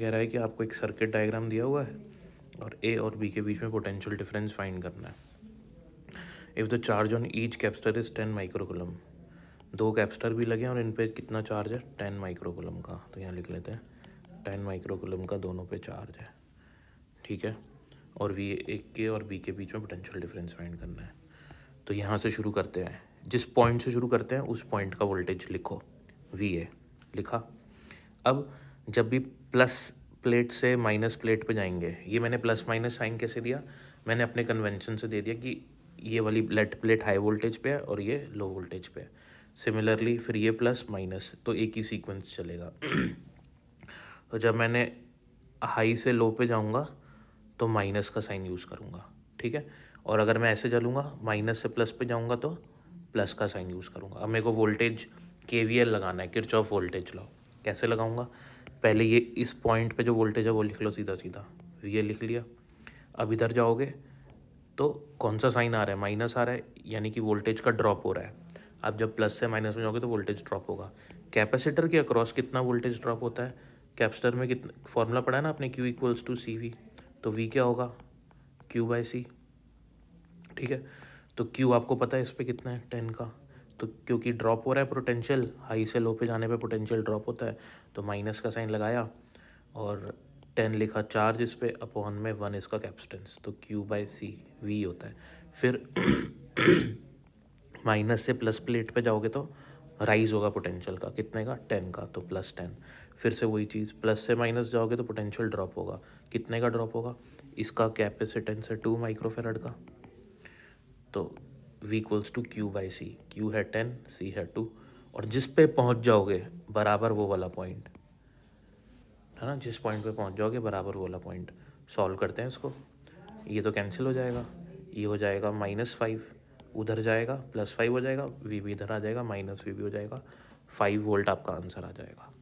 कह रहा है कि आपको एक सर्किट डायग्राम दिया हुआ है और ए और बी के बीच में पोटेंशियल डिफरेंस फाइंड करना है if the charge on each capacitor is ten microcoulomb दो कैप्स्टर भी लगे हैं और इन पे कितना चार्ज है टेन माइक्रोकुलम का तो यहाँ लिख लेते हैं टेन माइक्रोकुलम का दोनों पे चार्ज है ठीक है और वी ए के और बी के बीच में पोटेंशियल डिफरेंस फाइंड करना है तो यहाँ से शुरू करते हैं जिस पॉइंट से शुरू करते हैं उस पॉइंट का वोल्टेज लिखो वी ए लिखा अब जब भी प्लस प्लेट से माइनस प्लेट पे जाएंगे ये मैंने प्लस माइनस साइन कैसे दिया मैंने अपने कन्वेंशन से दे दिया कि ये वाली लेट प्लेट हाई वोल्टेज पे है और ये लो वोल्टेज पे है सिमिलरली फिर ये प्लस माइनस तो एक ही सीक्वेंस चलेगा तो जब मैंने हाई से लो पे जाऊँगा तो माइनस का साइन यूज़ करूँगा ठीक है और अगर मैं ऐसे चलूँगा माइनस से प्लस पे जाऊँगा तो प्लस का साइन यूज़ करूँगा अब मेरे को वोल्टेज के लगाना है ऑफ वोल्टेज लॉ कैसे लगाऊँगा पहले ये इस पॉइंट पे जो वोल्टेज है वो लिख लो सीधा सीधा ये लिख लिया अब इधर जाओगे तो कौन सा साइन आ रहा है माइनस आ रहा है यानी कि वोल्टेज का ड्रॉप हो रहा है आप जब प्लस से माइनस में जाओगे तो वोल्टेज ड्रॉप होगा कैपेसिटर के अक्रॉस कितना वोल्टेज ड्रॉप होता है कैपेसिटर में कितना फॉर्मूला पड़ा है ना आपने Q equals to C V तो वी क्या होगा क्यू बाई सी ठीक है तो क्यू आपको पता है इस पर कितना है टेन का तो क्योंकि ड्रॉप हो रहा है पोटेंशियल हाई से लो पे जाने पे पोटेंशियल ड्रॉप होता है तो माइनस का साइन लगाया और टेन लिखा चार्ज इस पर अपॉन में वन इसका कैप्सटेंस तो क्यू बाई सी वी होता है फिर माइनस से प्लस प्लेट पे जाओगे तो राइज होगा पोटेंशियल का कितने का टेन का तो प्लस टेन फिर से वही चीज़ प्लस से माइनस जाओगे तो पोटेंशियल ड्रॉप होगा कितने का ड्रॉप होगा इसका कैपेसिटेंस है टू माइक्रोफेरड का तो v equals to Q by C Q है टेन सी है टू और जिस पे पहुंच जाओगे बराबर वो वाला पॉइंट है ना जिस पॉइंट पे पहुंच जाओगे बराबर वो वाला पॉइंट सॉल्व करते हैं इसको ये तो कैंसिल हो जाएगा ये हो जाएगा माइनस फाइव उधर जाएगा प्लस फाइव हो जाएगा वी भी इधर आ जाएगा माइनस वी भी हो जाएगा फाइव वोल्ट आपका आंसर आ जाएगा